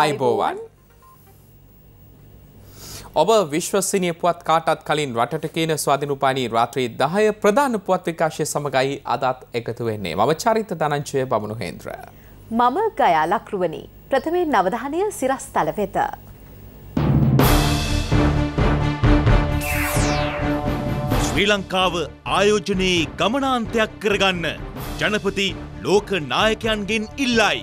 අයිබෝවන් ඔබ විශ්වසිනය පුවත් කාටත් කලින් රටට කියන ස්වාධිනුපානී රාත්‍රී දහය ප්‍රධාන පුවත් විකාශය සමඟයි අදත් එකතු වෙන්නේ මම චරිත දනංචය බමුණු හේන්ද්‍ර. මම ගයා ලක්රුවනි ප්‍රථමයෙන් නවධානය සිරස්තල වෙත. ශ්‍රී ලංකාව ආයෝජනයේ ගමනාන්තයක් කරගන්න ජනපති ලෝක නායකයන්ගෙන් ඉල්ලයි.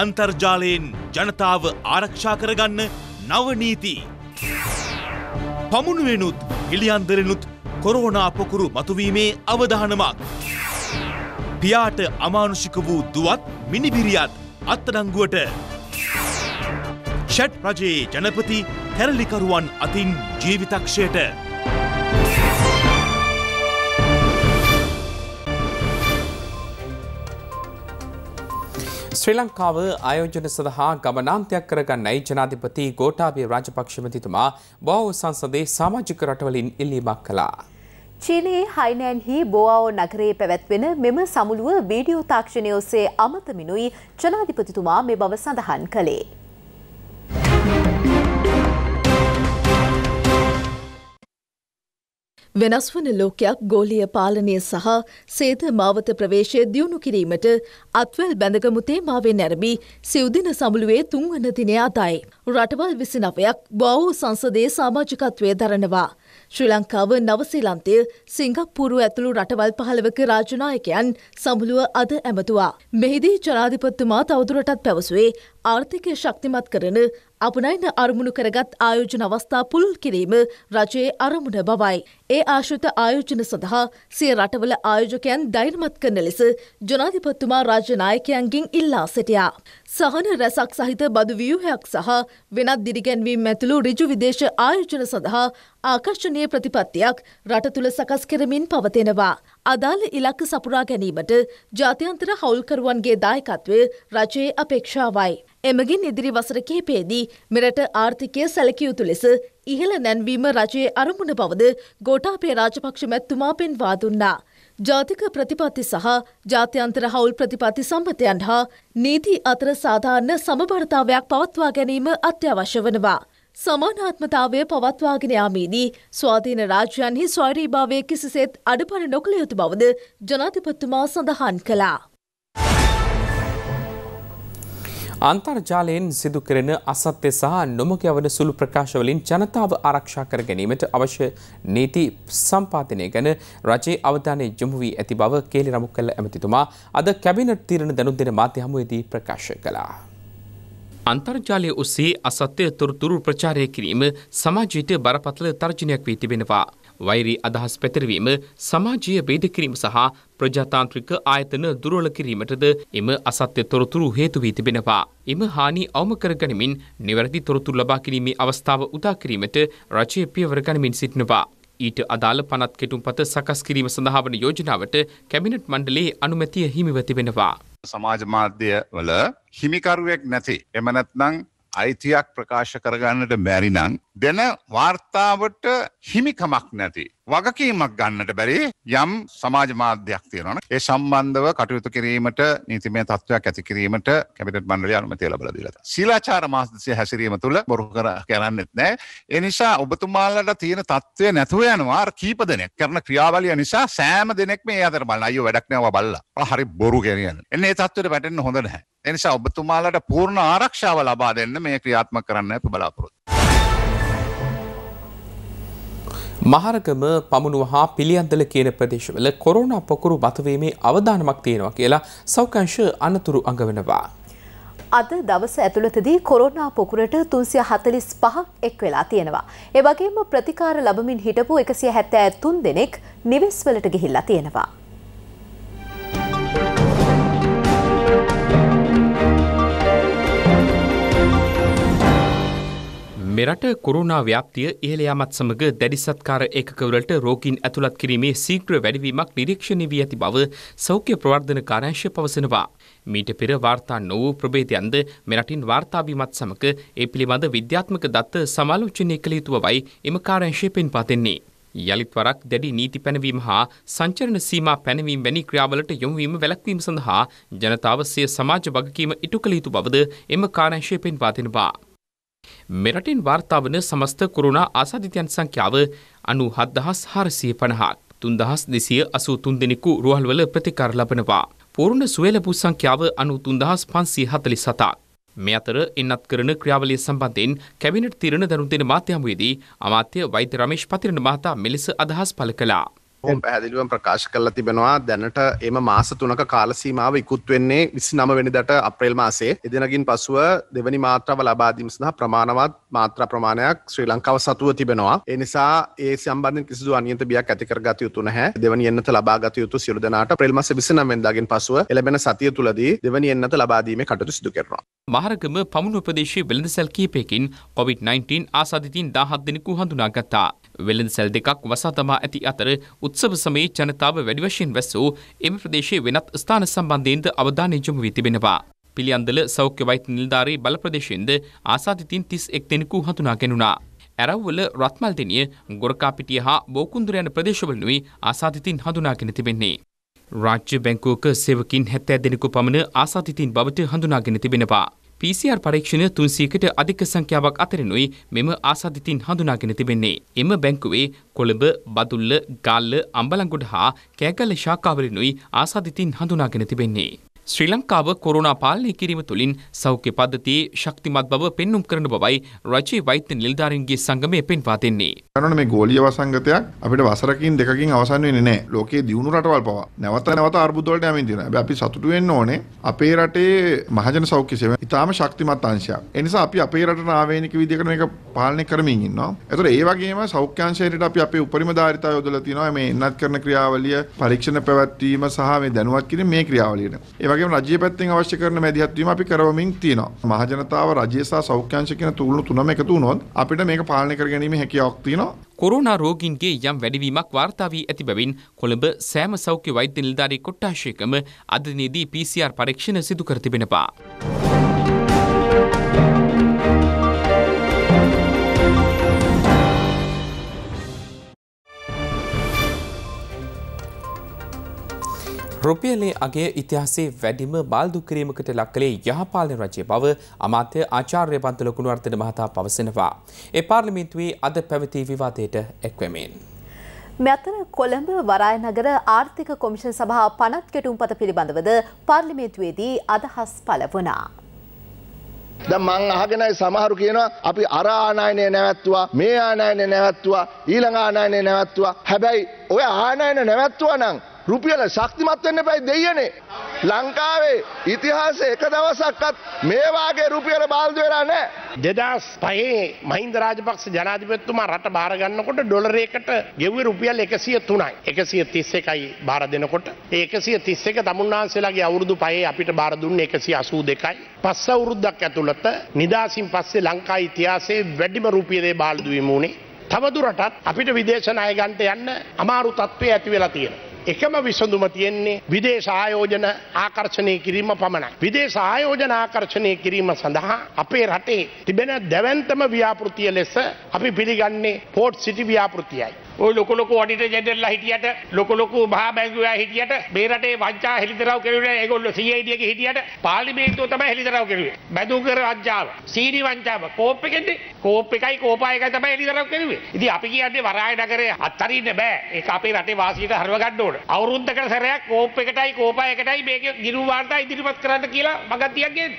අන්තර්ජාලයෙන් ජනතාව ආරක්ෂා කරගන්න නවනීති. පමුණුවෙනුත් පිළියන්දරනුත් කොරෝනා පොකුරු මතුවීමේ අවධානමක්. පියාට අමානුෂික වූ දුවත් මිනිබිරියත් අත්තඩංගුවට. ෂැට් රජයේ ජනපති කැරලිකරුවන් අතින් ජීවිතක්ෂයට ශ්‍රී ලංකාව ආයෝජන සඳහා ගමනාන්තයක් කරගන්නයි ජනාධිපති ගෝටාබිය රාජපක්ෂමතිතුමා බෝ සංසදේ සාමාජික රටවලින් ඉල්ලීමක් කළා. චීනයේ හයිනෑන්හි බෝආෝ නගරයේ පැවැත්වෙන මෙම සමුළුව වීඩියෝ තාක්ෂණය ඔස්සේ අමතමිනුයි ජනාධිපතිතුමා මේ බව සඳහන් කළේ. වෙනස් වන ලෝකයක් ගෝලිය පාලනය සහ සේත මාවත ප්‍රවේශය දියුණු කිරීමට අත්වල් බැඳගමුතේ මාවෙන් නැරබී සිව්දින සමුළුවේ තුන්වන දිනය අතයි. රටවල් විසිනවයක් බෞ සංසදයේ සාමාජිකත්වය දරනවා. ශ්‍රී ලංකාව නවසීලන්තය සිංගප්පුරු ඇතුළු රටවල් පහළවක රාජනායකයන් සමුළුව අද ඇමතුවා. මෙහිදී ජනාධිපත්තුමා තවදුරටත් පැවසුවේ ආර්ථිකය ශක්තිමත් කරන අපනයින අරමුණු කරගත් ආයෝජන අවස්ථා පුළුල් කිරීම රජයේ අරමුණ බවයි. ඒ ආශ්‍රිත ආයෝජන සඳහා සිය රටවල ආයෝජකයන් දෛර්මත් කරන ලෙස ජනාධිපත්තුමා රාජනායකයන්ගෙන් ඉල්ලා සිටියා. සහන රැසක් සහිත බදු වියහයක් සහ වෙනත් දිරිගැන්වීම් ඇතුළු රිජු විදේශ ආයෝජන සඳහා ආකර්ශනය ප්‍රතිපත්තියක් රට තුළ සකස් කරමින් පවතෙනවා. අදාළ ඉලක්ක සපුරා ගැනීමට ජාත්‍යන්තර හවුල්කරුවන්ගේ දායකත්වය රජයේ අපේක්ෂාවයි. එමගින් ඉදිරි වසර කිහිපයේදී මෙරට ආර්ථිකය සැලකිය යුතු ලෙස ඉහළ නැන්වීම රජයේ අරමුණ බවද ගෝඨාපය රාජපක්ෂ මැතිතුමා පෙන්වා දුන්නා. ජාතික ප්‍රතිපත්ති සහ ජාත්‍යන්තර හවුල් ප්‍රතිපත්ති සම්පතයන් හා නීති අතර සාධාරණ සමබරතාවයක් පවත්වා ගැනීම අත්‍යවශ්‍ය වනවා. සමානාත්මතාවය පවත්වාගෙන යාමේදී ස්වාධීන රාජ්‍යයන්හි ස්වෛරීභාවය කිසිසේත් අඩපණ නොකළ යුතු බවද ජනාධිපතිතුමා සඳහන් කළා. අන්තර්ජාලයෙන් සිදු කරන අසත්‍ය සහ නොමග යවන සුළු ප්‍රකාශවලින් ජනතාව ආරක්ෂා කර ගැනීමට අවශ්‍ය නීති සම්පාදනය ගැන රජයේ අවධානය යොමු වී ඇති බව කේලි රමුක් කළ ඇමතිතුමා අද කැබිනට් තීරණ දැනුම් දෙන මාධ්‍ය හමුවේදී ප්‍රකාශ කළා. අන්තර්ජාලය ඔස්සේ අසත්‍යය තොරතුරු ප්‍රචාරය කිරීම සමාජීතය බරපතල තර්ජනයක් වී තිබෙනවා. වෛරී අදහස් පැතිරවීම සමාජීය බේද කිරීම සහ ප්‍රජාතාන්ත්‍රික ආයතන දුර්වල කිරීමටද එම අසත්‍ය තොරතුරු හේතු වී තිබෙනවා. එම හානි අවම කරගනිමින් නිවැරදි තොරතුරු ලබා ගැනීමේ අවස්ථාව උදා කිරීමට රජය පියවර ගනිමින් සිටිනවා. ඊට අදාළ පනත් කෙටුම්පත සකස් කිරීම සඳහා වන යෝජනාවට කැබිනට් මණ්ඩලයේ අනුමැතිය හිමිව තිබෙනවා. සමාජ මාධ්‍ය වල හිමිකරුවෙක් නැති එම නැත්නම් අයිතියක් ප්‍රකාශ කරගන්නට බැරිනං දෙන වාර්තාවට හිමිකමක් නැති. වගකීමක් ගන්නට බැරි යම් සමාජ මාධ්‍යයක් තියෙනවන ඒ සම්බන්ධව කටයුතු කිරීමට නීතිමය තත්ත්වයක් ඇති කිරීමට කැබිනට් මණ්ඩලය අනුමතිය ලබා දීලා තියෙනවා. ශීලාචාර මාසදසිය හැසිරීම තුළ බොරු කර කරන්නෙත් නැහැ. ඒ නිසා ඔබතුමාලට තියෙන තත්ත්වය නැතුව යනවා කීප දෙනෙක් කරන ක්‍රියාවලිය නිසා සෑම දෙනෙක් මේ අතර බලන අයියෝ වැඩක් නැව බලලා. හරි බොරු ගෙනියන. එන්නේ ඒ තත්ත්වෙට වැටෙන්න හොඳ නැහැ. එනිසා ඔබතුමාලට පූර්ණ ආරක්ෂාව ලබා දෙන්න මේ ක්‍රියාත්ම කරන්න ඇති බලාපොරොත්. මහරකම පමුණුව හා පිළියන්දල කියන ප්‍රදේශවල කොරුණ පොකුරු බතවීමේ අවධානමක් තියෙනවා කියලා සෞකංශ අනතුරු අඟවෙනවා. අද දවස ඇතුළතදී කොරෝනා පොකුරට තුන්සිය හතලිස් පහක් එක් වෙලා තියෙනවා. එවගේම ප්‍රතිකාර ලබමින් හිටපු එකසිය හැත්තෑ ඇත්තුන් දෙනෙක් නිවෙස්වලට ගිහිල්ලා තියෙනවා. මෙරට කොරුණා ව්‍යාප්තිය ඉහළ යාමත් සමග දැඩි සත්කාර ඒකකවලට රෝගීන් ඇතුළත් කිරීමේ ශීඝ්‍ර වැඩිවීමක් නිරීක්ෂණය වී ඇති බව සෞඛ්‍ය ප්‍රවර්ධන කාර්යාංශය පවසනවා. මීට පෙර වාර්තා නොවූ ප්‍රභේදයන්ද මෙරටින් වාර්තාාවීමත් සමග ඒ පිළිබඳ විද්‍යාත්මක දත්ත සමාලෝචනය කළ යුතුවයි එම කාර්යංශය පෙන්වා දෙන්නේ. යළිත් වරක් දැඩි නීති පැනවීම හා සංචරණ සීමා පැනවීම වැනි ක්‍රියාවලට යොමුවීම වැළැක්වීම සඳහා ජනතාව සිය සමාජ වගකීම ඉටු කළ යුතු බවද එම කාර්යංශය පෙන්වා දෙනවා. මෙරටින් වාර්තාාවන සමස්ත කොරුණා ආසාධිතයන් සංඛ්‍යාව අනු හත්දහස් හාරසිය පණහක් තුන්දහස් දෙසිය අසු තුන්දෙනෙකු රුවල්වල ප්‍රතිකාර ලබනවා. පූර්ණ සුවලපු සංඛ්‍යාව අනු තුන්දහස් පන්සී හතලි සතා. මේ අතර එන්නත් කරන ක්‍රියාවලිය සම්බන්ධයෙන් කැබිනට් තිරණ දරුන්දෙන මාත්‍යමුවේදී අමාත්‍ය වෛද්‍ය රමේෂ් පතිරණ මහතා මෙලෙස අදහස් පළ කළා. හොම පැදිලිුවන් ප්‍රකාශ කරලා තිබෙනවා දැනට එම මාස තුනක කාලසීමාව ඉකුත් වෙන්නේ විසි නම වෙනි දට අප්‍රේල් මාසේ එදෙනගින් පසුව දෙවැනි මාත්‍රව ලබාදීම සඳහා ප්‍රමාණවත් මාත්‍ර ප්‍රමාණයක් ශ්‍රී ලංකාව සතුව තිබෙනවා එනිසා ඒ සම්බන්ධ කිසිදු අනියත බියක් ඇතිකර ගත යුතු නැහැ දෙවනි එන්නත ලබාගත යුතු සියලු දෙනාට ප්‍රේල් මාසේ 29 වෙනිදාගෙන් පසුව එළබෙන සතිය තුලදී දෙවනි එන්නත ලබාදීමේ කටයුතු සිදු කරනවා මහරගම පමුණු ප්‍රදේශයේ වෙළඳසැල් කිහිපයකින් COVID-19 ආසාදිතින් 17 දෙනෙකු හඳුනාගත්තා වෙළඳසැල් දෙකක් වසා තමා ඇති අතර උත් උත්සව සමයේ ජනතාව වැඩි වශයෙන් වැසූ එම ප්‍රදේශයේ වෙනත් ස්ථාන සම්බන්ධයෙන්ද අවධානය යොමු වී තිබෙනවා. පිළියන්දල සෞඛ්‍ය වෛද්‍ය නිලධාරී බල ප්‍රදේශයෙන්ද ආසාදිතින් 31 දෙනෙකු හඳුනා ගැනුණා. ඇරව්වල රත්මල්දෙනිය, ගොරකාපිටිය හා බෝකුන්දුර යන ප්‍රදේශවලනුයි ආසාදිතින් හඳුනාගෙන තිබෙන්නේ. රාජ්‍ය බැංකුවක සෙවකින් 70 දෙනෙකු පමණ ආසාදිතින් බවට හඳුනාගෙන තිබෙනවා. PCR පරීක්ෂණ තුන්සීකට අධික සංඛ්‍යාවක් අතරෙනුයි මෙම ආසාධිතින් හඳුනාගෙන තිබෙන්නේ. එම බැංකුවේ කොළඹ, බදුල්ල, ගල්ල, අම්බලංගොඩ හා කෑගල්ල ශාඛාවලිනුයි ආසාධිතින් හඳුනාගෙන තිබෙන්නේ. ශ්‍රී ලංකාව කොරුණා පාලනය කිරීම තුළින් සෞඛ්‍ය පද්ධතියේ ශක්තිමත් බව පෙන්눔 කරන බවයි රජයේ වෛද්‍ය නිලධාරීන්ගේ සංගමය පෙන්වා දෙන්නේ. කරන මේ ගෝලීය වසංගතයක් අපිට වසරකින් දෙකකින් අවසන් වෙන්නේ නැහැ. ලෝකයේ දියුණු රටවල් පවා නැවත නැවත අර්බුද වලට යමින් තියෙනවා. හැබැයි අපි සතුටු වෙන්න ඕනේ අපේ රටේ මහජන සෞඛ්‍ය සේවය ඉතාම ශක්තිමත් අංශයක්. ඒ නිසා අපි අපේ රටට ආවේනික විදිහකට මේක පාලනය කරමින් ඉන්නවා. ඒතර ඒ වගේම සෞඛ්‍ය අංශයට අපි අපේ උපරිම ධාරිතාව යොදලා තියෙනවා මේ එන්නත් කරන ක්‍රියාවලිය පරීක්ෂණ පැවැත්වීම සහ මේ දැනුවත් කිරීම මේ ක්‍රියාවලියට. ඒ වගේ වගේම රජය පැත්තෙන් අවශ්‍ය කරන මැදිහත් වීම අපි කරවමින් තියෙනවා. මහජනතාව රජය සහ සෞඛ්‍යාංශ කියන තුරුණු තුනම එකතු වුණොත් අපිට මේක පාලනය කර ගැනීමේ හැකියාවක් තියෙනවා. කොරුණා රෝගීන්ගේ යම් වැඩිවීමක් වාර්තා වී ඇති බැවින් කොළඹ සෑම සෞඛ්‍ය වෛද්‍ය නිලධාරී කොට්ටාශයකම අද දිනේදී PCR පරීක්ෂණ සිදු කර තිබෙනවා. රුපියලේ අගේ ඉතිහාසේ වැඩිම බාල්දුකිරීමකට ලක්කලේ යහපාලන රජය බව අමාත්‍ය ආචාර්ය පන්ත ලකුණුවර්තන මහතා පවසනවා. ඒ පාර්ලිමේන්තුවේ අද පැවති විවාදයට එක්වමින්. මෙතර කොළඹ වරායනගර ආර්ථික කොමිෂන් සභා පනත් කෙටුම්පත පිළිබඳවද පාර්ලිමේන්තුවේදී අදහස් පළ වුණා. දැන් මං අහගෙනයි සමහරු කියනවා අපි අර ආනයනය නැවැත්තුවා මේ ආනයනය නැවැත්තුවා ඊළඟ ආනයනය නැවැත්තුවා හැබැයි ඔය ආනයන නැවැත්තුවා නම් රුපියල ශක්තිමත් වෙන්න එපයි දෙයියනේ. ලංකාවේ ඉතිහාසයේ එක දවසක්වත් මේ වාගේ රුපියල බාල්දු වෙලා නැහැ. 2005 මහින්ද රාජපක්ෂ ජනාධිපතිතුමා රට බාර ගන්නකොට ඩොලරයකට ගෙව්වේ රුපියල් 103යි. 131යි බාර දෙනකොට. ඒ 131 තමුන්නාන්සේලාගේ අවුරුදු 5 අපිට බාර දුන්නේ 182යි. පස් අවුරුද්දක් ඇතුළත නිදාසින් පස්සේ ලංකා ඉතිහාසයේ වැඩිම රුපියලේ බාල්දු වීම උනේ. තවදුරටත් අපිට විදේශ ණය ගන්න යන්න අමාරු තත්ත්වයේ ඇති වෙලා තියෙනවා. එකම විසඳුම තියෙන්නේ විදේශ ආයෝජන ආකර්ෂණය කිරීම පමණයි. විදේශ ආයෝජන ආකර්ෂණය කිරීම සඳහා අපේ රටේ තිබෙන දැවන්තම ව්‍යාපෘතිය ලෙස අපි පිළිගන්නේ පෝට් සිටි ව්‍යාපෘතියයි. ඔය ලොකු ලොකු ඔඩිටර් ජෙනරල්ලා හිටියට ලොකු ලොකු මහා බැංකුවයා හිටියට මේ රටේ වංචා හෙළිදරව් කෙරුවේ ඒගොල්ලෝ CID එකේ හිටියට පාර්ලිමේන්තුව තමයි හෙළිදරව් කෙරුවේ. බැඳු කර වංචාව, සීනි වංචාව, කෝප් එකෙන්දී කෝප් එකයි කෝපා එකයි තමයි හෙළිදරව් කෙරුවේ. ඉතින් අපි කියන්නේ වරාය නගරය අත්තරින්න බෑ. ඒක අපේ රටේ වාසියට හරව ගන්න ඕන. අවුරුද්දකට සැරයක් කෝප් එකටයි කෝපා එකටයි මේක ගිනු වාර්තා ඉදිරිපත් කරන්න කියලා මගක් තියන්නේ.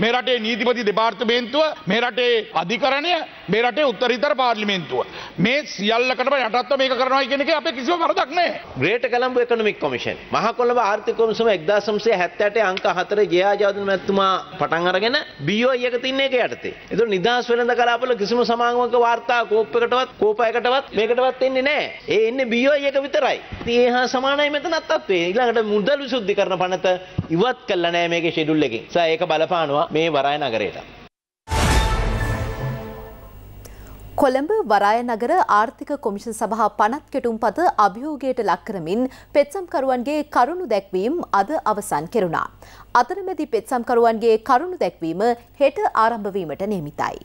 මේ රටේ නීතිපති දෙපාර්තමේන්තුව මේ රටේ අධිකරණය මේ රටේ උත්තරීතර පාර්ලිමේන්තුව. මේ සියල්ලකටම යටත්ව මේක කරනවා කියන එක අපේ කිසිම වරදක් නැහැ. ග්‍රේට් කොලම්බෝ ඉකොනොමික් කොමිෂන් මහ කොළඹ ආර්ථික කොමිසම 1978 අංක 4 ජයා ජයවර්ධන මැතිතුමා පටන් අරගෙන BOI එක තින්නේ ඒක යටතේ. ඒක නිදහස් වෙළඳ කලාපවල කිසිම සමාගමක වාර්තා කෝපයකටවත් කෝපයකටවත් මේකටවත් එන්නේ නැහැ. ඒ එන්නේ BOI එක විතරයි. ඉතින් ඒ හා සමානයි මෙතනත් තත්ත්වේ. ඊළඟට මුදල් විසුද්ධිකරණ පනත ඉවත් කළා නෑ මේකේ ෂෙඩියුල් එකෙන්. ඒක බලපානවා මේ වරාය නගරයට. කොළඹ වරාය නගර ආර්ථික කොමිෂන් සභහා පනත් කෙටුම් පත අභියෝගයට ලක්කරමින් පෙත්සම්කරුවන්ගේ කරුණු දැක්වීම් අද අවසන් කෙරුණා. අතරමැදි පෙත්සම්කරුවන්ගේ කරුණු දැක්වීම හෙට ආරම්භවීමට නේමිතයි.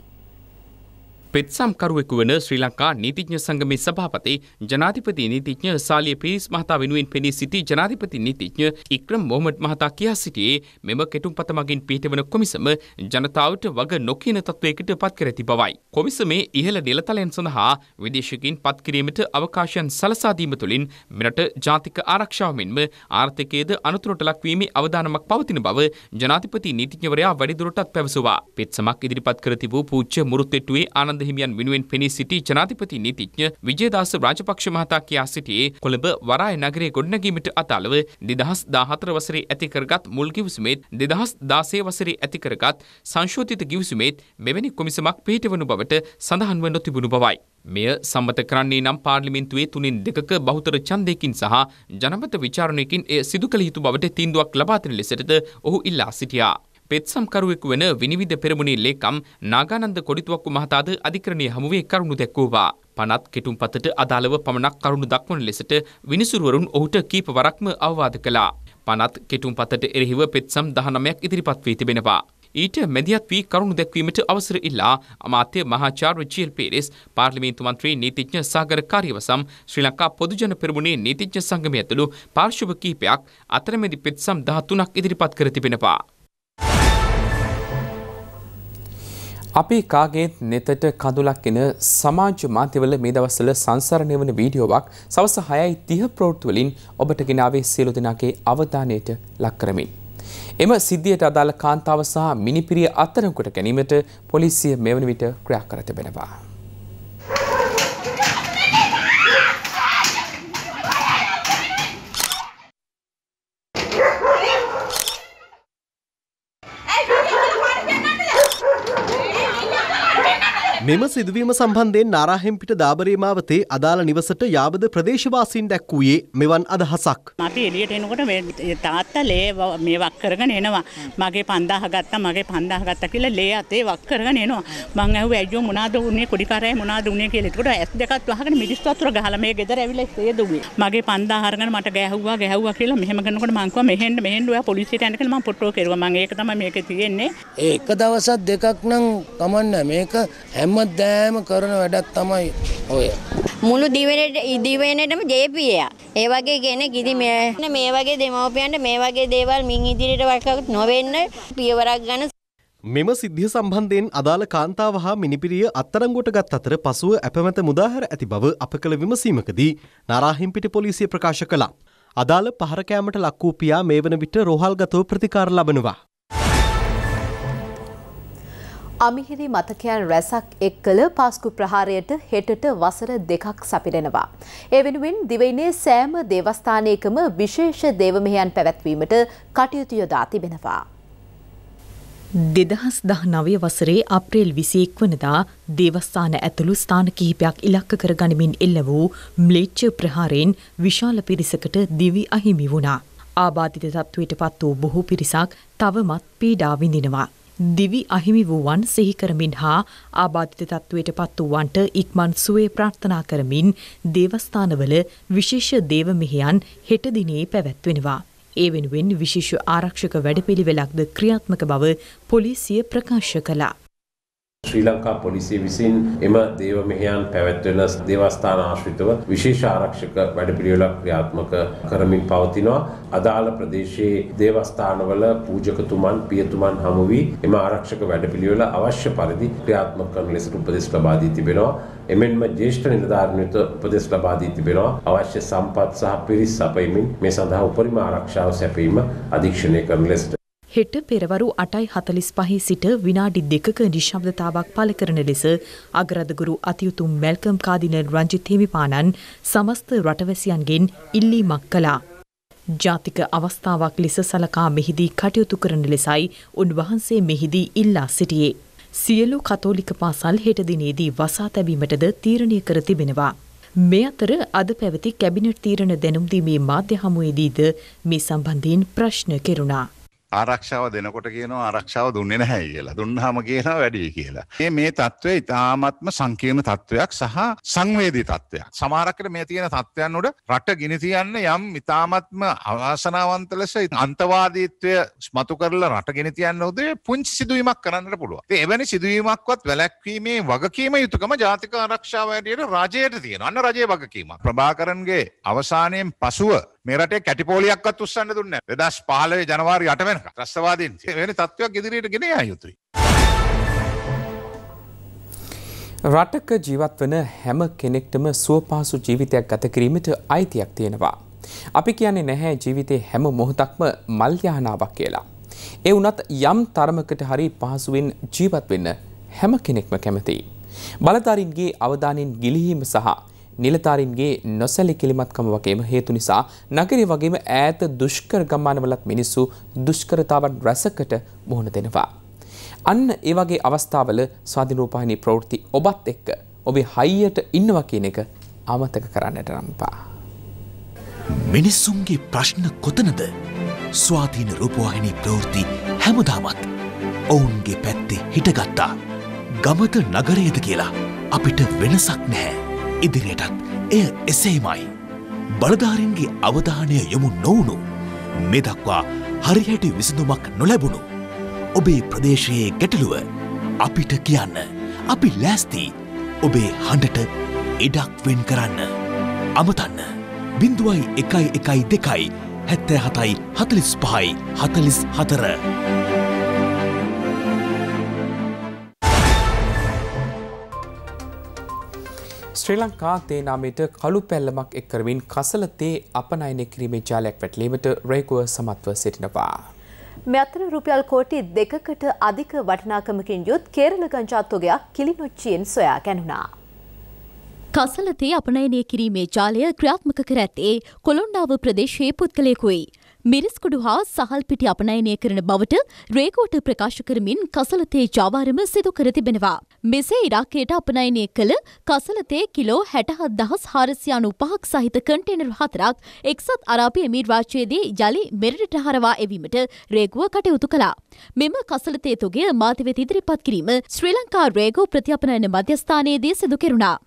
පෙත්සම්කරුවෙකු වන ශ්‍රී ලංකා නීතිඥ සංගමේ සභාපති ජනාධිපති නීතිඥ සාලිය පිරිස් මහතා වෙනුවෙන් පෙනී සිටි ජනාධිපති නීතිඥ ඉක්‍රම් මොහමඩ් මහතා කියා සිටියේ මෙම කෙටුම්පත මගින් පිහිටවන කොමිසම ජනතාවට වග නොකියන තත්ත්වයකට පත් කර ඇති බවයි. කොමිසමේ ඉහළ නිලතලයන් සඳහා විදේශිකින් පත් කිරීමට අවකාශයන් සලසා දීම තුළින් මෙරට ජාතික ආරක්ෂාව මෙන්ම ආර්ථිකයේද අනතුරට ලක්වීමේ අවදානමක් පවතින බව ජනාධිපති නීතිඥවරයා වැඩිදුරටත් පැවසුවා. පෙත්සමක් ඉදිරිපත් කර තිබූ පූජ්‍ය මුරුත්තෙට්ටුවේ ආනන්ද ආනන්ද හිමියන් වෙනුවෙන් පෙනී සිටි ජනාධිපති නීතිඥ විජේදාස රාජපක්ෂ මහතා කියා සිටියේ කොළඹ වරාය නගරයේ ගොඩනැගීමට අදාළව 2014 වසරේ ඇති කරගත් මුල් කිවිසුමේ 2016 වසරේ ඇති කරගත් සංශෝධිත කිවිසුමේ මෙවැනි කොමිසමක් පිහිටවනු බවට සඳහන් වන තිබුණු බවයි. මෙය සම්මත කරන්නේ නම් පාර්ලිමෙන්තුවේ තුනින් දෙකක බහුතර ඡන්දයකින් සහ ජනමත විචාරණයකින් එය සිදු කළ යුතු බවට තීන්දුවක් ලබා දෙන ලෙසටද ඔහු ඉල්ලා සිටියා. පෙත්සම්කරුවෙක් වන විනිවිධ පෙරමුණේ ලේකම් නාගානන්ද කොඩිතුවක්කු මහතාද අධිකරණයේ හමුවේ කරුණු දැක්වූවා. පනත් කෙටුම්පතට අදාළව පමණක් කරුණු දක්වන ලෙසට විනිසුරුවරුන් ඔහුට කීප වරක්ම අවවාද කළා. පනත් කෙටුම්පතට එරෙහිව පෙත්සම් දහනමයක් ඉදිරිපත් වී තිබෙනවා. ඊට මැදිහත් වී කරුණු දැක්වීමට අවසර ඉල්ලා අමාත්‍ය මහාචාර්ය ජීල් පේරෙස් පාර්ලිමේන්තු මන්ත්‍රී නීතිඥ සාගර කාර්යවසම් ශ්‍රී ලංකා පොදුජන පෙරමුණේ නීතිඥ සංගමය ඇතුළු පාර්ශ්ව කිහිපයක් අතරමැදි පෙත්සම් 13ක් ඉදිරිපත් කර තිබෙනවා. අපි කාගේත් නෙතට කඳුලක් එන සමාජ මාධ්‍යවල මේ දවස්වල සංසරණය වන වීඩියෝවක් සවස 6:30 ප්‍රවෘත්ති වලින් ඔබට ගෙනාවේ සියලු දෙනාගේ අවධානයට ලක් කරමින්. එම සිද්ධියට අදාළ කාන්තාව සහ මිනිපිරිය අත්අඩංගුවට ගැනීමට පොලිසිය මෙවන විට ක්‍රියා කර තිබෙනවා. මෙම සිදුවීම සම්බන්ධයෙන් නාරාහෙම්පිට දාබරේ මාවතේ අදාළ නිවසට යාබද ප්‍රදේශවාසීන් දැක්වූයේ මෙවන් අදහසක්. අපි එළියට එනකොට මේ තාත්තා ලේ මේ වක් කරගෙන එනවා. මගේ 5000 ගත්තා මගේ 5000 ගත්තා කියලා ලේ අතේ වක් කරගෙන එනවා. මං ඇහුවා ඇයියෝ මොනාද උනේ කොඩිකාරයයි මොනාද උනේ කියලා. එතකොට ඇස් දෙකත් වහගෙන මිරිස් වතුර ගහලා මේ ගෙදර ඇවිල්ලා ඉස්සේ දුවේ. මගේ 5000 අරගෙන මට ගෑහුවා ගෑහුවා කියලා මෙහෙම කරනකොට මං කිව්වා මෙහෙන්න මෙහෙන්න ඔයා පොලිසියට යන්න කියලා මං පොට්ටෝ කෙරුවා. මං ඒක තමයි මේකේ තියෙන්නේ. ඒ එක දවසක් දෙකක් නම් කමන්නේ මේක හැම හැමදෑම කරන වැඩක් තමයි ඔය. මුළු දිවනට ඉදිවෙනටම ජේපියයා. ඒ වගේ ගෙන කිසි මේ මේ වගේ දෙමවපියන්ට මේ වගේ දේවල් මින් ඉදිරියට වටකත් නොවෙන්න පියවරක් ගන්න මෙම සිද්ධිය සම්බන්ධයෙන් අදාළ කාන්තාව හා මිනිපිරිය අත්තරංගොට ගත් අතර පසුව ඇපමැත මුදාහර ඇති බව අප කළ විමසීමකදී නාරාහිම්පිට පොලිසිය ප්‍රකාශ කළා. අදාළ පහරකෑමට ලක්වූපියා මේ වන විට රෝහල්ගතව ප්‍රතිකාර ලබනවා. අමිහිරි මතකයන් රැසක් එක් කළ පාස්කු ප්‍රහාරයට හෙටට වසර දෙකක් සපිරෙනවා. ඒ වෙනුවෙන් දිවයිනේ සෑම දේවස්ථානයකම විශේෂ දේවමහයන් පැවැත්වීමට කටයුතු යොදා තිබෙනවා. දෙදහස් දහ නවය වසරේ අප්‍රේල් විසියෙක් වනදා දේවස්ථාන ඇතුළු ස්ථාන කිහිපයක් ඉලක්ක කර ගනිමින් එල්ල වූ ම්ලේච්ච ප්‍රහාරයෙන් විශාල පිරිසකට දිවි අහිමි වුණා. ආබාධිත තත්ත්වයට පත් වූ බොහෝ පිරිසක් තවමත් පීඩා විඳිනවා. දිවි අහිමි වූවන් සිහි කරමින් හා ආබාධිත තත්වයට පත් වූවන්ට ඉක්මන් සුවේ ප්‍රාර්ථනා කරමින් දේවස්ථානවල විශේෂ දේව මෙහෙයන් හෙට දිනේ පැවැත්වෙනවා. ඒ වෙනුවෙන් විශේෂ ආරක්ෂක වැඩපිළිවෙලක්ද ක්‍රියාත්මක බව පොලිසිය ප්‍රකාශ කළා. ශ්‍රී ලංකා පොලිසිය විසින් එම දේව මෙහෙයන් පැවැත්වෙන දේවස්ථාන ආශ්‍රිතව විශේෂ ආරක්ෂක වැඩපිළිවෙලක් ක්‍රියාත්මක කරමින් පවතිනවා. අදාළ ප්‍රදේශයේ දේවස්ථානවල පූජකතුමන් පියතුමන් හමු වී එම ආරක්ෂක වැඩපිළිවෙල අවශ්‍ය පරිදි ක්‍රියාත්මක කරන ලෙසට උපදෙස් ලබා දී තිබෙනවා. එමෙන්ම ජ්‍යෙෂ්ඨ නිලධාරීන්ට උපදෙස් ලබා දී තිබෙනවා. අවශ්‍ය සම්පත් සහ පිරිස් සපයමින් මේ සඳහා උපරිම ආරක්ෂාව සැපයීම අධීක්ෂණය කරන ලෙසට හෙට පෙරවරු 8:45 සිට විනාඩි 2ක නිශ්ශබ්දතාවක් පළ කරන ලෙස අගරදගුරු අතිඋතුම් මල්කම් කාදිනල් රංජිත් හිමිපාණන් සමස්ත රටවැසියන්ගෙන් ඉල්ලීමක් කළා. ජාතික අවස්ථාවක් ලෙස සලකා මෙහිදී කටයුතු කරන ලෙසයි උන්වහන්සේ මෙහිදී ඉල්ලා සිටියේ. සියලු කතෝලික පාසල් හෙට දිනේදී වසා තැබීමටද තීරණය කර තිබෙනවා. මේ අතර අද පැවති කැබිනට් තීරණ දැනුම්දීමේ මාධ්‍ය හමුවේදීද මේ සම්බන්ධයෙන් ප්‍රශ්න කෙරුණා. ආරක්ෂාව දෙනකොට කියනවා ආරක්ෂාව දුන්නේ නැහැ කියලා. දුන්නාම කියනවා වැඩි කියලා. මේ මේ தત્ත්වය ඉතාමත්ම සංකීර්ණ தત્ත්වයක් සහ සංවේදී தત્ත්වයක්. සමහරකට මේ තියෙන தત્ත්වයන් උඩ රට ගිනි තියන්න යම් ඉතාමත්ම අවාසනාවන්ත ලෙස අන්තවාදීත්වය ස්මතු කරලා රට ගිනි තියන්න උදේ පුංචි සිදුවීමක් කරන්නට පුළුවන්. ඒ එවැනි සිදුවීමක්වත් වැළැක්වීමේ වගකීම යුතුයකම ජාතික ආරක්ෂාව හැටියට රජයට තියෙනවා. අන්න රජයේ වගකීමක්. ප්‍රභාකරන්ගේ අවසානයෙන් පසුව මේ රටේ කැටිපෝලියක්වත් උස්සන්න දුන්නේ නැහැ. 2015 ජනවාරි 8 වෙනකම් ත්‍රස්තවාදීන් වෙන තත්වයක් ඉදිරියට ගෙන යා යුතුයි. රටක ජීවත් වන හැම කෙනෙක්ටම සුවපහසු ජීවිතයක් ගත කිරීමට අයිතියක් තියෙනවා. අපි කියන්නේ නැහැ ජීවිතේ හැම මොහොතක්ම මල් යානාවක් කියලා. ඒ වුණත් යම් තරමකට හරි පහසුවෙන් ජීවත් වෙන්න හැම කෙනෙක්ම කැමතියි. බලධාරීන්ගේ අවධානයෙන් ගිලිහීම සහ නිලධාරීන්ගේ නොසැලකිලිමත්කම වගේම හේතු නිසා නගරය වගේම ඈත දුෂ්කර ගම්මානවලත් මිනිස්සු දුෂ්කරතාවන් රැසකට මුහුණ දෙනවා. අන්න ඒ වගේ අවස්ථාවල ස්වාධිනූපාහිනි ප්‍රවෘත්ති ඔබත් එක්ක ඔබේ හයියට ඉන්නවා කියන එක අමතක කරන්නට නම්පා. මිනිස්සුන්ගේ ප්‍රශ්න කොතනද ස්වාධීන රූපවාහිනී ප්‍රවෘත්ති හැමදාමත් ඔවුන්ගේ පැත්තේ හිටගත්තා. ගමත නගරයද කියලා අපිට වෙනසක් නැහැ. ඉදිරියටත් එය එසේමයි. බලධාරින්ගේ අවධානය යොමු නොවුණු මේ දක්වා හරිහැට විසඳුමක් නොලැබුණු. ඔබේ ප්‍රදේශයේ ගැටලුව අපිට කියන්න. අපි ලෑස්ති ඔබේ හඬට ඉඩක් වෙන් කරන්න. අමතන්න බිඳුවයි එකයි එකයි දෙකයි හැත්තෑ හතයි හතලිස් පහයි හතලිස් හතර. ශ්‍රී ලංකා තේනාමයට කළු පැල්ලමක් එක්කරමින් කසල තේ අපනයනය කිරීමේ ජාලයක් පැටලීමට රේකුව සමත්ව සිටිනවා. මෙතන රුපියල් කෝටි දෙකකට අධික වටිනාකමකින් යුත් කේරළ ගංජාත්තුගයක් කිලිනොච්චියෙන් සොයා ගැනුණා. කසලතේ අපනයනය කිරීමේ ජාලය ක්‍රියාත්මක කර ඇත්තේ කොළොන්ඩාව ප්‍රදේශයේ පුද්ගලයෙකුයි. මිරිස්කුඩු හා සහල්පිටි අපනයනය කරන බවට රේකෝට ප්‍රකාශ කරමින් කසලතේ ජාවාරම සිදු කර තිබෙනවා. මෙසේ ඉරාකයට අපනයනය කළ කසලතේ කිලෝ හැටහත් දහස් හාරසියානු පහක් සහිත කටේනර් හතරක් එක්සත් අරාපි එමීර්වාචයේදී ජලි මෙරට හරවා එවීමට රේගුව කටයුතු කලා. මෙම කසලතේ තුගේ මාධවෙත ඉදිරිපත් කිරීම ශ්‍රී ලංකා රේගෝ ප්‍රතිපනයන මධ්‍යස්ථානයේදී සිදු කෙරුණා.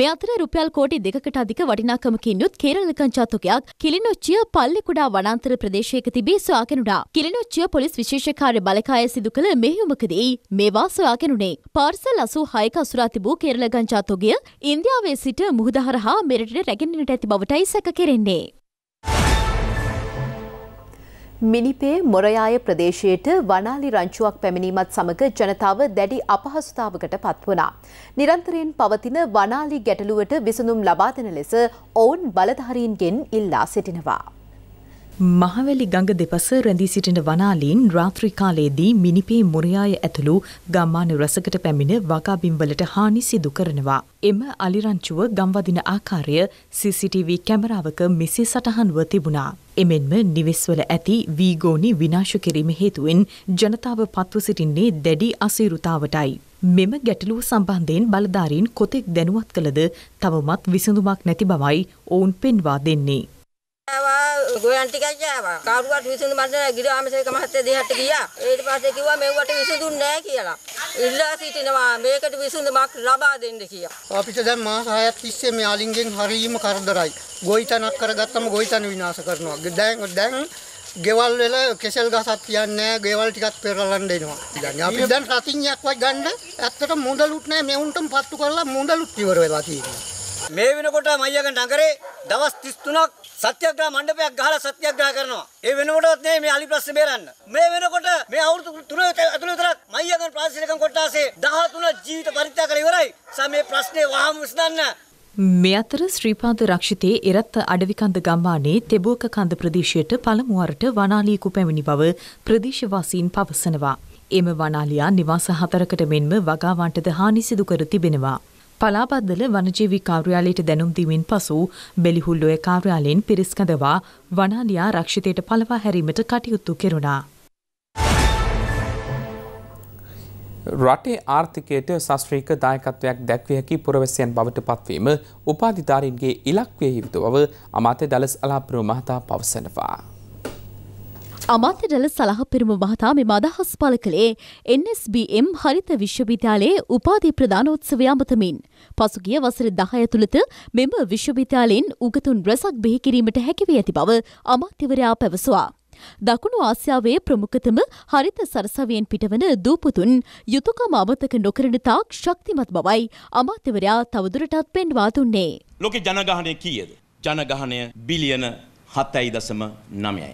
මේ අතර රුපියල් කෝටි දෙකකට අධික වටිනාකමකින් යුත් කේරලකං ජාතකයක් කිලිනොච්චිය පල්ලෙකුඩා වනාන්තර ප්‍රදේශයක තිබී සොයාගෙනුණා. කිලිනොච්චිය පොලිස් විශේෂකාර්ය බලකාය සිදු කළ මෙහෙයුමකදී මේවා සොයාගෙනුනේ. පාර්සල් අසූ හයක අසුරා තිබූ කේරලගං ජාතෝගය ඉන්දියාවේ සිට මුහදහරහා මෙරටට රැගෙනට ඇති බවටයි සැක කෙරෙන්නේ. මිනිපේ මොරයාය ප්‍රදේශයට වනාලි රංචුවක් පැමිණීමත් සමඟ ජනතාව දැඩි අපහසුතාවකට පත්වනා. නිරන්තරයෙන් පවතින වනාලි ගැටලුවට විසඳුම් ලබාදන ලෙස ඔවුන් බලධහරීන්ගෙන් ඉල්ලා සිටිනවා. මහවැලි ගඟ දෙපස රැඳී සිටින වනාලීන් රාත්‍රී කාලයේදී මිනිපේ මුරයාය ඇතුළු ගම්මාන රසකට පැමිණ වගාබිම්වලට හානි සිදු කරනවා. එම අලිරංචුව ගම්වදින ආකාරය CCTV කැමරාවක මෙසේ සටහන්ව තිබුණා. එමෙන්ම නිවෙස්වල ඇති වීගෝනි විනාශ කිරීම හේතුවෙන් ජනතාව පත්ව සිටින්නේ දැඩි අසීරුතාවටයි. මෙම ගැටලුව සම්බන්ධයෙන් බලධාරීන් කොතෙක් දැනුවත් කළද තවමත් විසඳුමක් නැති බවයි ඔවුන් පෙන්වා දෙන්නේ. ආවා ගෝයන් ටිකක් ආවා කවුරුවත් විසඳු මට ගිරාමසේක මහත්තයා දෙහට ගියා ඊට පස්සේ කිව්වා මෙව්වට විසඳුන්නේ නැහැ කියලා ඉල්ලා සිටිනවා මේකට විසඳුමක් ලබා දෙන්න කියලා අපිට දැන් මාස 6ක් තිස්සේ මේ අලින්ගෙන් හරීම කරදරයි ගොවිතැනක් කරගත්තම ගොවිතැන විනාශ කරනවා දැන් දැන් ගෙවල් වල කෙසල් ගසක් තියන්නේ ගෙවල් ටිකක් පෙරලන්න එනවා. දැන් අපි දැන් රතිඤ්ඤයක්වත් ගන්න ඇත්තට මුදලුත් නැහැ මෙවුන්ටම පත්තු කරලා මුදලුත් ඉවර වෙලා තියෙනවා. මේ වෙනකොට මයියාගේ නගරේ දවස් 33ක් සත්‍යග්‍රහ මණ්ඩපයක් ගහලා සත්‍යග්‍රහ කරනවා. ඒ වෙනකොටවත් නෙමෙයි මේ අලි ප්‍රශ්නේ බේරන්න. මේ වෙනකොට මේ අවුරුදු තුන ඇතුළේ විතරක් මයියගන් ප්‍රාදේශීයකම් කොට්ටාසේ 13 ජීවිත පරිත්‍යාග කරලා ඉවරයි. සමේ ප්‍රශ්නේ වහාම විසඳන්න මේ අතර ශ්‍රීපාද රක්ෂිතේ එරත්ත අඩවිකන්ද ගම්මානයේ තෙබුවක කන්ද ප්‍රදේශයට පළමුවරට වනාලියකු පැමිණි බව ප්‍රදේශවාසීන් පවසනවා. එම වනාලියා නිවාස හතරකට මෙන්ම වගාවන්ටද හානි සිදු කර තිබෙනවා. පලාබද්දල වනජීවි කාර්යාලයට දැනුම් දීමෙන් පසු බෙලිහුල්ලොය කාර්යාලයෙන් පිරිස්කඳවා වනාලියා රක්ෂිතයට පලවා හැරීමට කටයුතු කෙරුණා. රටේ ආර්ථිකයට සස්ත්‍රීක දායකත්වයක් දැක්විය හැකි පුරවැසියන් බවට පත්වීම උපාධිධාරීන්ගේ ඉලක්වය හිවිතු බව අමාත්‍ය දලස් අලාපරුව මහතා පවසනවා. අමාත්‍ය රැළ සලහ පිරුම මහතා මෙම අදහස් පළ කළේ NSBM හරිත විශ්වවිද්‍යාලයේ උපාධි ප්‍රධානෝත්සවය අමතමින්. පසුගිය වසර දහය තුළත මෙම විශ්වවිද්‍යාලයෙන් උගතුන් රැසක් බිහි කිරීමට හැකිවී ඇති බව අමාත්‍යවරයා පැවසවා. දකුණු ආසියාවේ ප්‍රමුඛතම හරිත සරසවියෙන් පිටවන දූපුතුන් යුතුකම අමතක නොකරන තාක් ශක්තිමත් බවයි අමාත්‍යවරයා තවදුරටත් පෙන්වා දුන්නේ. ලෝකේ ජනගහනය කීයද? ජනගහනය බිලියන 7.9යි.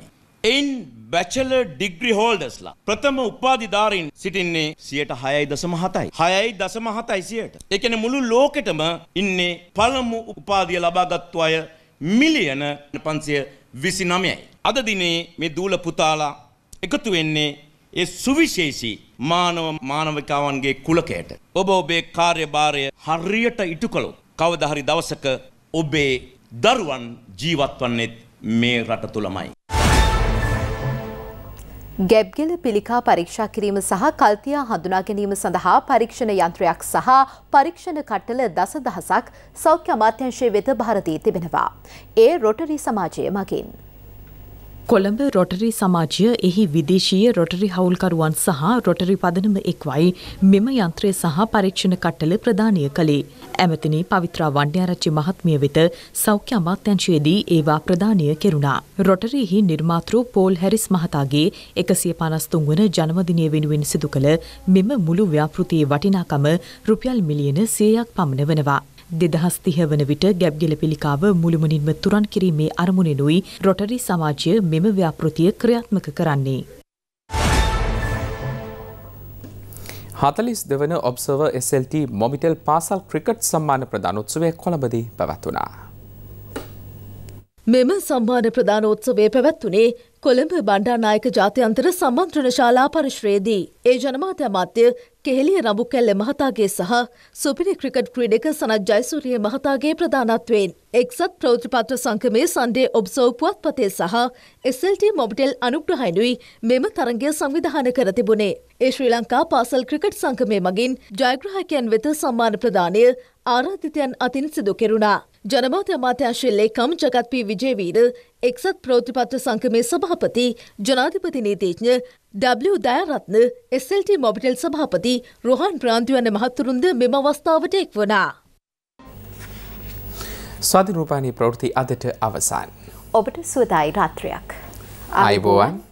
එයින් බැචල ඩිග්‍රි හෝල්ඩස්ලා ප්‍රථම උපාධිධාරීන් සිටින්නේ සියට හයයි දසම හතයි. හයයි දසම හතයි සියට. එකන මුළු ලෝකෙටම ඉන්නේ පළමු උපාධිය ලබාගත්තු අය මිලියන පන්සිය විසි නමයයි. අද දිනේ මේ දූල පුතාලා එකතු වෙන්නේ ඒ සුවිශේෂී මානව මානවකාවන්ගේ කුලකයට. ඔබ ඔබේ කාර්යභාරය හරියට ඉටු කළොත් කවදහරි දවසක ඔබේ දරුවන් ජීවත් වන්නේත් මේ රට තුළමයි. ගැබ්ගෙල පිළිකා පරීක්ෂා කිරීම සහ කල්තියා හඳුනා ගැනීම සඳහා පරීක්ෂණ යන්ත්‍රයක් සහ පරීක්ෂණ කට්ටල දසදහසක් සෞඛ්‍ය අමාත්‍යංශය වෙත භාරදී තිබෙනවා. ඒ රොටරි සමාජය මගින්. කොළඹ රොටරි සමාජය එහි විදේශීය රොටරි හවුල්කරුවන් සහ රොටරි පදනම එක්වයි මෙම යන්ත්‍රය සහ පරීක්ෂණ කට්ටල ප්‍රදානය කළේ. ඇමතිනි පවිත්‍රා වණ්ඩ්‍යාරච්චි මහත්මිය වෙත සෞඛ්‍ය අමාත්‍යංශයේදී ඒවා ප්‍රදානය කෙරුණා. රොටරීහි නිර්මාතෘ පෝල් හැරිස් මහතාගේ එකසිය පනස්තුන් වන ජනමදිනය වෙනුවෙන් සිදු කළ මෙම මුළු ව්‍යාපෘතියේ වටිනාකම රුපියල් මිලියන සියයක් පමණ වනවා. දෙදහස් තිහ වන විට ගැබ්ගෙල පිළිකාව මුළුමනින්ම තුරන් කිරීමේ අරමුණෙනුයි රොටරි සමාජය මෙම ව්‍යාපෘතිය ක්‍රියාත්මක කරන්නේ. හතලිස් දෙවන ඔබ්සව SLT මොමිටෙල් පාසල් ක්‍රිකට් සම්මාන ප්‍රධානොත්සවය කොළඹදී පැවැත්වනා. මෙම සම්මාන ප්‍රධානෝත්සවය පැවැත්වනේ කොළඹ බණ්ඩානායක ජාත්‍යන්තර සමන්ත්‍රණ ශාලා පරිශ්‍රයේදී. ඒ ජනමාත අමාත්‍ය කෙහෙලිය රඹුකැල්ල මහතාගේ සහ සුපිරි ක්‍රිකට් ක්‍රීඩක සනත් ජයසූරිය මහතාගේ ප්‍රධානත්වයෙන් එක්සත් ප්‍රෞතිපත්‍ර සංගමේ සන්ඩේ ඔබ්සෝව් පුවත්පතේ සහ SLT මොබිටෙල් අනුග්‍රහයනුයි මෙම තරගය සංවිධාන කර තිබුණේ. ඒ ශ්‍රී ලංකා පාසල් ක්‍රිකට් සංගමය මගින් ජයග්‍රහකයන් වෙත සම්මාන ප්‍රදානය ආරාධිතයන් අතින් සිදු කෙරුණා. ජනමාධ්‍ය අමාත්‍යංශයේ ලේකම් ජගත් පී විජේවීර එක්සත් ප්‍රෝතිපත්‍ර සංගමේ සභාපති ජනාධිපති නීතිඥ W දයරත්න SLT මොබිටෙල් සභාපති රොහන් ප්‍රාන්ති වන මහතුරුන්ද මෙම අවස්ථාවට එක් වුණා. ස්වාධිරූපානී ප්‍රවෘත්ති අදට අවසන්. ඔබට සුවදායි රාත්‍රයක්. අයිබෝවන්.